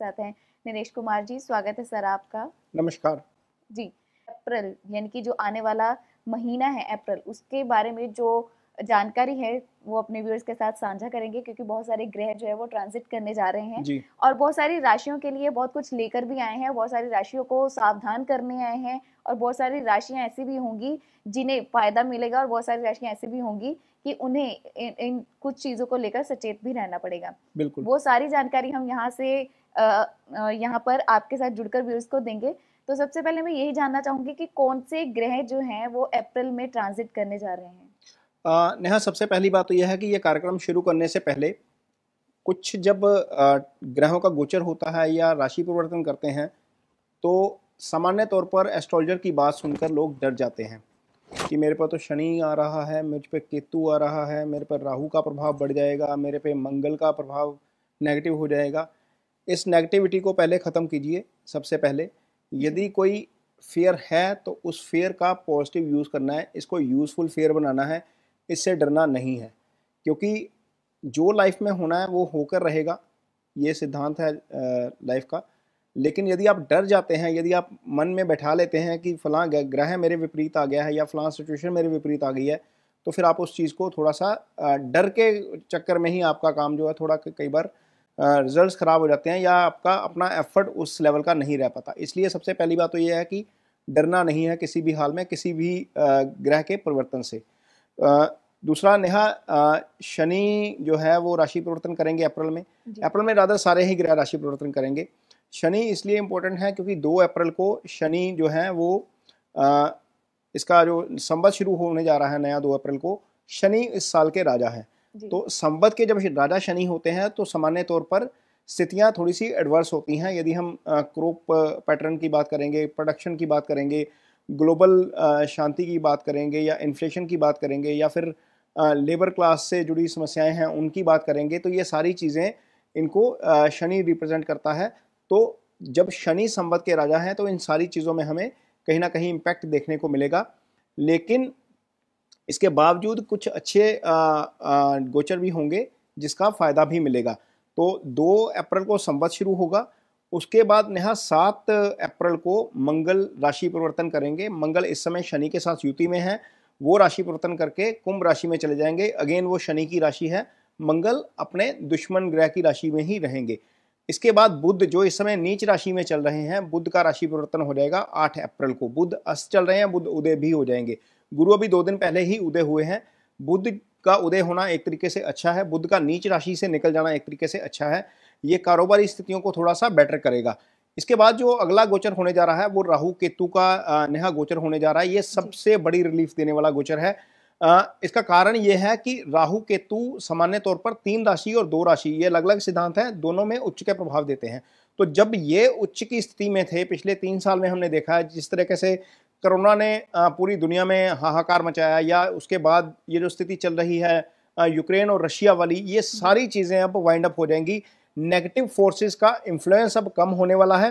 हमारे साथ हैं निलेश कुमार जी स्वागत है सर आपका नमस्कार जी अप्रैल यानी कि जो आने वाला महीना है अप्रैल उसके बारे में जो जानकारी है वो अपने व्यूअर्स के साथ साझा करेंगे क्योंकि बहुत सारे ग्रह जो है वो ट्रांजिट करने जा रहे हैं और बहुत सारी राशियों के लिए बहुत कुछ लेकर भी आए हैं बहुत सारी राशियों को सावधान करने आए हैं और बहुत सारी राशियां ऐसी भी होंगी जिन्हें फायदा मिलेगा और बहुत सारी राशियां ऐसी भी होंगी कि उन्हें इन, इन कुछ चीजों को लेकर सचेत भी रहना पड़ेगा बिल्कुल वो सारी जानकारी हम यहाँ से यहाँ पर आपके साथ जुड़कर व्यूज को देंगे तो सबसे पहले मैं यही जानना चाहूंगी कि कौन से ग्रह जो हैं वो अप्रैल में ट्रांजिट करने जा रहे हैं नेहा सबसे पहली बात तो यह है कि ये कार्यक्रम शुरू करने से पहले कुछ जब ग्रहों का गोचर होता है या राशि परिवर्तन करते हैं तो सामान्य तौर पर एस्ट्रोलॉजर की बात सुनकर लोग डर जाते हैं कि मेरे पर तो शनि आ रहा है मेरे पर केतु आ रहा है मेरे पर राहु का प्रभाव बढ़ जाएगा मेरे पे मंगल का प्रभाव नेगेटिव हो जाएगा इस नेगेटिविटी को पहले ख़त्म कीजिए सबसे पहले यदि कोई फेयर है तो उस फेयर का पॉजिटिव यूज़ करना है इसको यूज़फुल फेयर बनाना है इससे डरना नहीं है क्योंकि जो लाइफ में होना है वो होकर रहेगा ये सिद्धांत है लाइफ का लेकिन यदि आप डर जाते हैं यदि आप मन में बैठा लेते हैं कि फलां ग्रह मेरे विपरीत आ गया है या फलां सिचुएशन मेरे विपरीत आ गई है तो फिर आप उस चीज़ को थोड़ा सा डर के चक्कर में ही आपका काम जो है थोड़ा कई बार रिजल्ट्स ख़राब हो जाते हैं या आपका अपना एफर्ट उस लेवल का नहीं रह पाता इसलिए सबसे पहली बात तो यह है कि डरना नहीं है किसी भी हाल में किसी भी ग्रह के परिवर्तन से दूसरा नेहा शनि जो है वो राशि परिवर्तन करेंगे अप्रैल में अप्रैल में ज़्यादा सारे ही ग्रह राशि परिवर्तन करेंगे शनि इसलिए इम्पोर्टेंट है क्योंकि दो अप्रैल को शनि जो है वो आ, इसका जो संबत शुरू होने जा रहा है नया दो अप्रैल को शनि इस साल के राजा हैं तो संवत के जब राजा शनि होते हैं तो सामान्य तौर पर स्थितियाँ थोड़ी सी एडवर्स होती हैं यदि हम क्रोप पैटर्न की बात करेंगे प्रोडक्शन की बात करेंगे ग्लोबल शांति की बात करेंगे या इन्फ्लेशन की बात करेंगे या फिर लेबर क्लास से जुड़ी समस्याएं हैं उनकी बात करेंगे तो ये सारी चीज़ें इनको शनि रिप्रेजेंट करता है तो जब शनि संबत के राजा हैं तो इन सारी चीज़ों में हमें कहीं ना कहीं इम्पैक्ट देखने को मिलेगा लेकिन इसके बावजूद कुछ अच्छे गोचर भी होंगे जिसका फ़ायदा भी मिलेगा तो दो अप्रैल को संवत शुरू होगा उसके बाद नेहा सात अप्रैल को मंगल राशि परिवर्तन करेंगे मंगल इस समय शनि के साथ युति में है वो राशि परिवर्तन करके कुंभ राशि में चले जाएंगे अगेन वो शनि की राशि है मंगल अपने दुश्मन ग्रह की राशि में ही रहेंगे इसके बाद बुद्ध जो इस समय नीच राशि में चल रहे हैं बुद्ध का राशि परिवर्तन हो जाएगा आठ अप्रैल को बुद्ध अस्त चल रहे हैं बुद्ध उदय भी हो जाएंगे गुरु अभी दो दिन पहले ही उदय हुए हैं बुद्ध का उदय होना एक तरीके से अच्छा है बुद्ध का नीच राशि से निकल जाना एक तरीके से अच्छा है ये कारोबारी स्थितियों को थोड़ा सा बेटर करेगा इसके बाद जो अगला गोचर होने जा रहा है वो राहु केतु का नेहा गोचर होने जा रहा है ये सबसे बड़ी रिलीफ देने वाला गोचर है इसका कारण ये है कि राहु केतु सामान्य तौर पर तीन राशि और दो राशि ये अलग अलग सिद्धांत हैं दोनों में उच्च के प्रभाव देते हैं तो जब ये उच्च की स्थिति में थे पिछले तीन साल में हमने देखा है जिस तरीके से कोरोना ने पूरी दुनिया में हाहाकार मचाया या उसके बाद ये जो स्थिति चल रही है यूक्रेन और रशिया वाली ये सारी चीज़ें अब वाइंड अप हो जाएंगी नेगेटिव फोर्सेस का इन्फ्लुएंस अब कम होने वाला है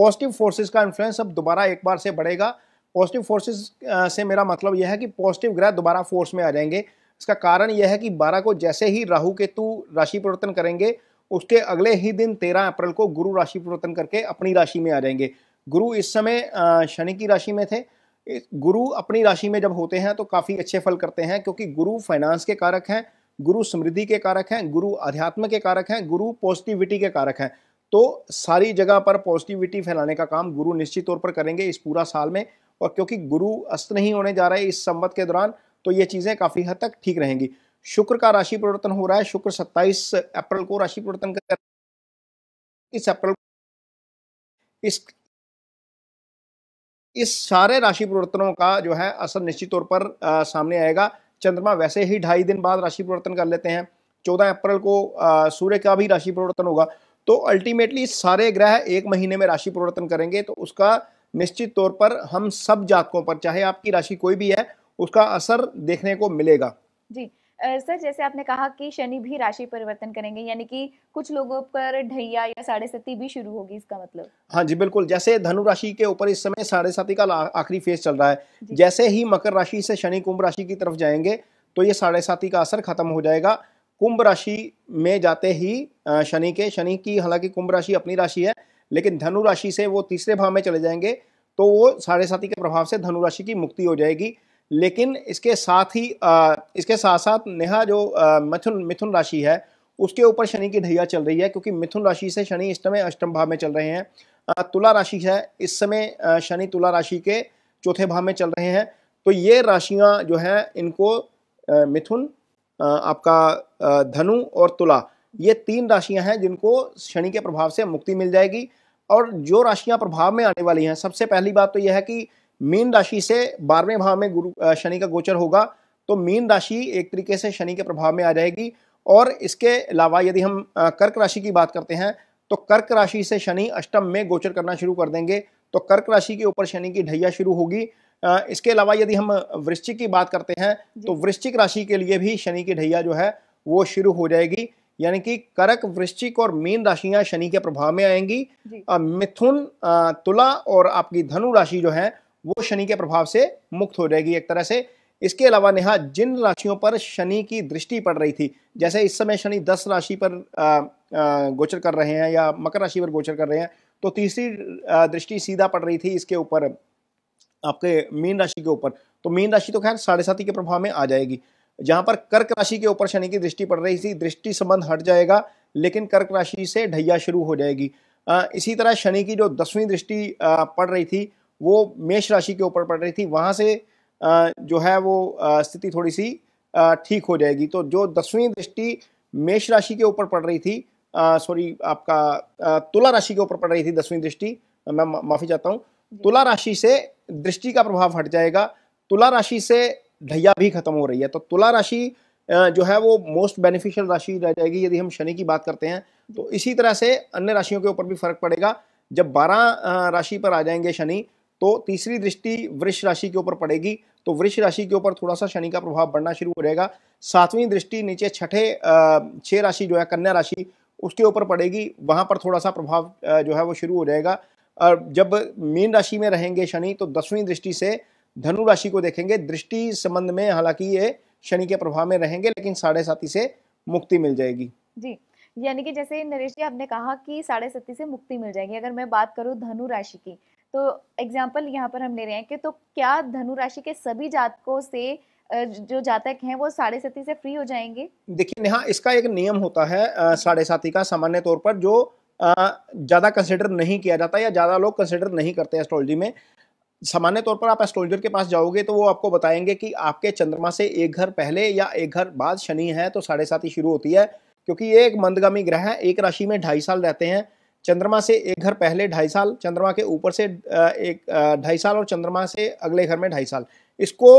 पॉजिटिव फोर्सेस का इन्फ्लुएंस अब दोबारा एक बार से बढ़ेगा पॉजिटिव फोर्सेस से मेरा मतलब यह है कि पॉजिटिव ग्रह दोबारा फोर्स में आ जाएंगे इसका कारण यह है कि बारह को जैसे ही राहु केतु राशि परिवर्तन करेंगे उसके अगले ही दिन तेरह अप्रैल को गुरु राशि परिवर्तन करके अपनी राशि में आ जाएंगे गुरु इस समय शनि की राशि में थे गुरु अपनी राशि में जब होते हैं तो काफ़ी अच्छे फल करते हैं क्योंकि गुरु फाइनेंस के कारक हैं गुरु समृद्धि के कारक हैं गुरु अध्यात्म के कारक हैं गुरु पॉजिटिविटी के कारक हैं तो सारी जगह पर पॉजिटिविटी फैलाने का काम गुरु निश्चित तौर पर करेंगे इस पूरा साल में और क्योंकि गुरु अस्त नहीं होने जा रहे इस संवत के दौरान तो ये चीज़ें काफ़ी हद तक ठीक रहेंगी शुक्र का राशि परिवर्तन हो रहा है शुक्र 27 अप्रैल को राशि परिवर्तन कर इस अप्रैल इस इस सारे राशि परिवर्तनों का जो है असर निश्चित तौर पर आ, सामने आएगा चंद्रमा वैसे ही ढाई दिन बाद राशि परिवर्तन कर लेते हैं चौदह अप्रैल को सूर्य का भी राशि परिवर्तन होगा तो अल्टीमेटली सारे ग्रह एक महीने में राशि परिवर्तन करेंगे तो उसका निश्चित तौर पर हम सब जातकों पर चाहे आपकी राशि कोई भी है उसका असर देखने को मिलेगा जी सर जैसे आपने कहा कि शनि भी राशि परिवर्तन करेंगे यानी कि कुछ लोगों पर ढैया या साढ़े सती भी शुरू होगी इसका मतलब हाँ जी बिल्कुल जैसे धनु राशि के ऊपर इस समय साढ़े साती का आखिरी फेज चल रहा है जैसे ही मकर राशि से शनि कुंभ राशि की तरफ जाएंगे तो ये साढ़े साती का असर खत्म हो जाएगा कुंभ राशि में जाते ही शनि के शनि की हालांकि कुंभ राशि अपनी राशि है लेकिन धनु राशि से वो तीसरे भाव में चले जाएंगे तो वो साढ़े साती के प्रभाव से धनु राशि की मुक्ति हो जाएगी लेकिन इसके साथ ही आ, इसके साथ साथ नेहा जो मिथुन मिथुन राशि है उसके ऊपर शनि की ढैया चल रही है क्योंकि मिथुन राशि से शनि इस समय अष्टम भाव में चल रहे हैं तुला राशि है इस समय शनि तुला राशि के चौथे भाव में चल रहे हैं तो ये राशियां जो हैं इनको मिथुन आपका धनु और तुला ये तीन राशियां हैं जिनको शनि के प्रभाव से मुक्ति मिल जाएगी और जो राशियां प्रभाव में आने वाली हैं सबसे पहली बात तो यह है कि मीन राशि से बारहवें भाव में गुरु शनि का गोचर होगा तो मीन राशि एक तरीके से शनि के प्रभाव में आ जाएगी और इसके अलावा यदि हम कर्क राशि की बात करते हैं तो कर्क राशि से शनि अष्टम में गोचर करना शुरू कर देंगे तो कर्क राशि के ऊपर शनि की ढैया शुरू होगी इसके अलावा यदि हम वृश्चिक की बात करते हैं तो वृश्चिक राशि के लिए भी शनि की ढैया जो है वो शुरू हो जाएगी यानी कि कर्क वृश्चिक और मीन राशियां शनि के प्रभाव में आएंगी मिथुन तुला और आपकी धनु राशि जो है वो शनि के प्रभाव से मुक्त हो जाएगी एक तरह से इसके अलावा नेहा जिन राशियों पर शनि की दृष्टि पड़ रही थी जैसे इस समय शनि दस राशि पर गोचर कर रहे हैं या मकर राशि पर गोचर कर रहे हैं तो तीसरी दृष्टि सीधा पड़ रही थी इसके ऊपर आपके मीन राशि के ऊपर तो मीन राशि तो खैर साढ़े साथी के प्रभाव में आ जाएगी जहां पर कर्क राशि के ऊपर शनि की दृष्टि पड़ रही थी दृष्टि संबंध हट जाएगा लेकिन कर्क राशि से ढैया शुरू हो जाएगी इसी तरह शनि की जो दसवीं दृष्टि पड़ रही थी वो मेष राशि के ऊपर पड़ रही थी वहाँ से जो है वो स्थिति थोड़ी सी ठीक हो जाएगी तो जो दसवीं दृष्टि मेष राशि के ऊपर पड़ रही थी सॉरी आपका तुला राशि के ऊपर पड़ रही थी दसवीं दृष्टि मैं माफ़ी चाहता हूँ तुला राशि से दृष्टि का प्रभाव हट जाएगा तुला राशि से ढैया भी खत्म हो रही है तो तुला राशि जो है वो मोस्ट बेनिफिशियल राशि रह जाएगी यदि हम शनि की बात करते हैं तो इसी तरह से अन्य राशियों के ऊपर भी फर्क पड़ेगा जब 12 राशि पर आ जाएंगे शनि तो तीसरी दृष्टि वृक्ष राशि के ऊपर पड़ेगी तो वृक्ष राशि के ऊपर थोड़ा सा शनि का प्रभाव बढ़ना शुरू हो जाएगा सातवीं दृष्टि नीचे छठे छह राशि जो है कन्या राशि उसके ऊपर पड़ेगी वहां पर थोड़ा सा प्रभाव जो है वो शुरू हो जाएगा और जब मीन राशि में रहेंगे शनि तो दसवीं दृष्टि से धनु राशि को देखेंगे दृष्टि संबंध में हालांकि ये शनि के प्रभाव में रहेंगे लेकिन साढ़े साथी से मुक्ति मिल जाएगी जी यानी कि जैसे नरेश जी आपने कहा कि साढ़े सती से मुक्ति मिल जाएगी अगर मैं बात करूं धनु राशि की तो एग्जाम्पल यहाँ पर हम ले रहे हैं कि तो क्या धनु राशि के सभी जातकों से जो जातक हैं वो साढ़े साथी से फ्री हो जाएंगे देखिए नेहा इसका एक नियम होता है साढ़े साथी का सामान्य तौर पर जो ज़्यादा कंसिडर नहीं किया जाता या ज़्यादा लोग कंसिडर नहीं करते एस्ट्रोलॉजी में सामान्य तौर पर आप एस्ट्रोलॉजर के पास जाओगे तो वो आपको बताएंगे कि आपके चंद्रमा से एक घर पहले या एक घर बाद शनि है तो साढ़े साथी शुरू होती है क्योंकि ये एक मंदगामी ग्रह है एक राशि में ढाई साल रहते हैं चंद्रमा से एक घर पहले ढाई साल चंद्रमा के ऊपर से एक ढाई साल और चंद्रमा से अगले घर में ढाई साल इसको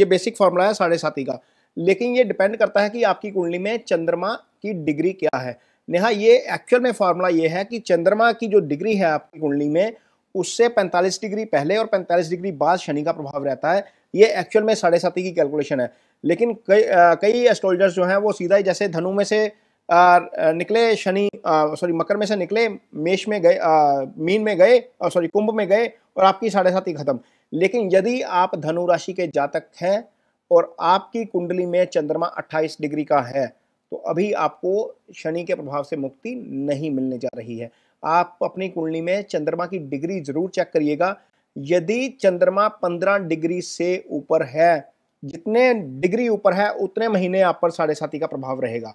ये बेसिक फॉर्मूला है साढ़े साथी का लेकिन ये डिपेंड करता है कि आपकी कुंडली में चंद्रमा की डिग्री क्या है नेहा ये एक्चुअल में फॉर्मूला ये है कि चंद्रमा की जो डिग्री है आपकी कुंडली में उससे 45 डिग्री पहले और 45 डिग्री बाद शनि का प्रभाव रहता है ये एक्चुअल में साढ़े साथी की कैलकुलेशन है लेकिन कई कई एस्ट्रोलॉजर्स जो हैं वो सीधा ही जैसे धनु में से निकले शनि सॉरी मकर में से निकले मेष में गए आ, मीन में गए और सॉरी कुंभ में गए और आपकी साढ़े सात ही खत्म लेकिन यदि आप धनु राशि के जातक हैं और आपकी कुंडली में चंद्रमा 28 डिग्री का है तो अभी आपको शनि के प्रभाव से मुक्ति नहीं मिलने जा रही है आप अपनी कुंडली में चंद्रमा की डिग्री जरूर चेक करिएगा यदि चंद्रमा 15 डिग्री से ऊपर है जितने डिग्री ऊपर है उतने महीने आप पर साढ़े साथी का प्रभाव रहेगा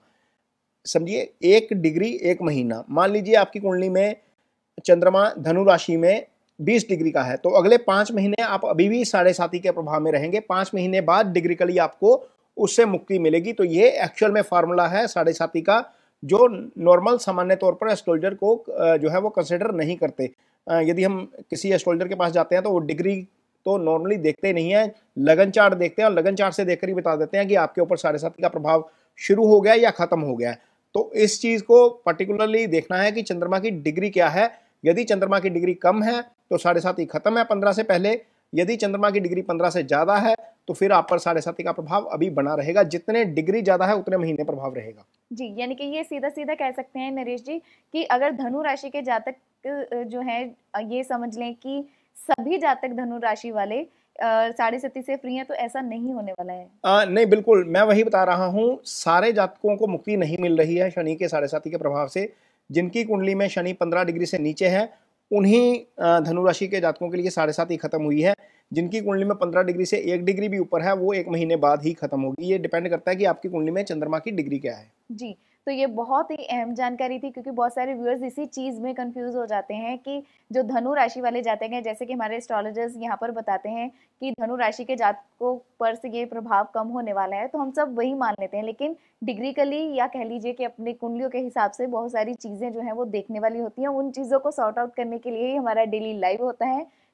समझिए एक डिग्री एक महीना मान लीजिए आपकी कुंडली में चंद्रमा धनु राशि में 20 डिग्री का है तो अगले पांच महीने आप अभी भी साढ़े साथी के प्रभाव में रहेंगे पांच महीने बाद डिग्रिकली आपको उससे मुक्ति मिलेगी तो ये एक्चुअल में फार्मूला है साढ़े साथी का जो नॉर्मल सामान्य तौर पर एस्ट्रोलॉजर को जो है वो कंसिडर नहीं करते यदि हम किसी एस्ट्रोलॉजर के पास जाते हैं तो वो डिग्री तो नॉर्मली देखते नहीं है लगन चार्ट देखते हैं और लगन चार्ट से देखकर ही बता देते हैं कि आपके ऊपर साढ़े साथी का प्रभाव शुरू हो गया या खत्म हो गया है तो इस चीज को पर्टिकुलरली देखना है कि चंद्रमा की डिग्री क्या है यदि चंद्रमा की डिग्री कम है तो साढ़े सात ही खत्म है पंद्रह से पहले यदि चंद्रमा की डिग्री पंद्रह से ज्यादा है तो फिर आप पर साढ़े साथी का प्रभाव अभी बना रहेगा जितने डिग्री ज्यादा है उतने महीने प्रभाव रहेगा जी यानी कि ये सीधा सीधा कह सकते हैं नरेश जी कि अगर धनु राशि के जातक जो है ये समझ लें कि सभी जातक धनु राशि वाले साढ़े सती से फ्री है तो ऐसा नहीं होने वाला है आ, नहीं बिल्कुल मैं वही बता रहा हूँ सारे जातकों को मुक्ति नहीं मिल रही है शनि के साढ़े साथी के प्रभाव से जिनकी कुंडली में शनि पंद्रह डिग्री से नीचे है उन्हीं धनुराशि के जातकों के लिए साढ़े सात ही खत्म हुई है जिनकी कुंडली में पंद्रह डिग्री से एक डिग्री भी ऊपर है वो एक महीने बाद ही खत्म होगी ये डिपेंड करता है कि आपकी कुंडली में चंद्रमा की डिग्री क्या है जी तो ये बहुत ही अहम जानकारी थी क्योंकि बहुत सारे व्यूअर्स इसी चीज़ में कंफ्यूज हो जाते हैं कि जो धनु राशि वाले जाते हैं जैसे कि हमारे एस्ट्रोलॉजर्स यहाँ पर बताते हैं कि धनु राशि के जातकों पर से ये प्रभाव कम होने वाला है तो हम सब वही मान लेते हैं लेकिन डिग्रिकली या कह लीजिए कि अपने कुंडलियों के हिसाब से बहुत सारी चीज़ें जो हैं वो देखने वाली होती हैं उन चीज़ों को सॉर्ट आउट करने के लिए ही हमारा डेली लाइव होता है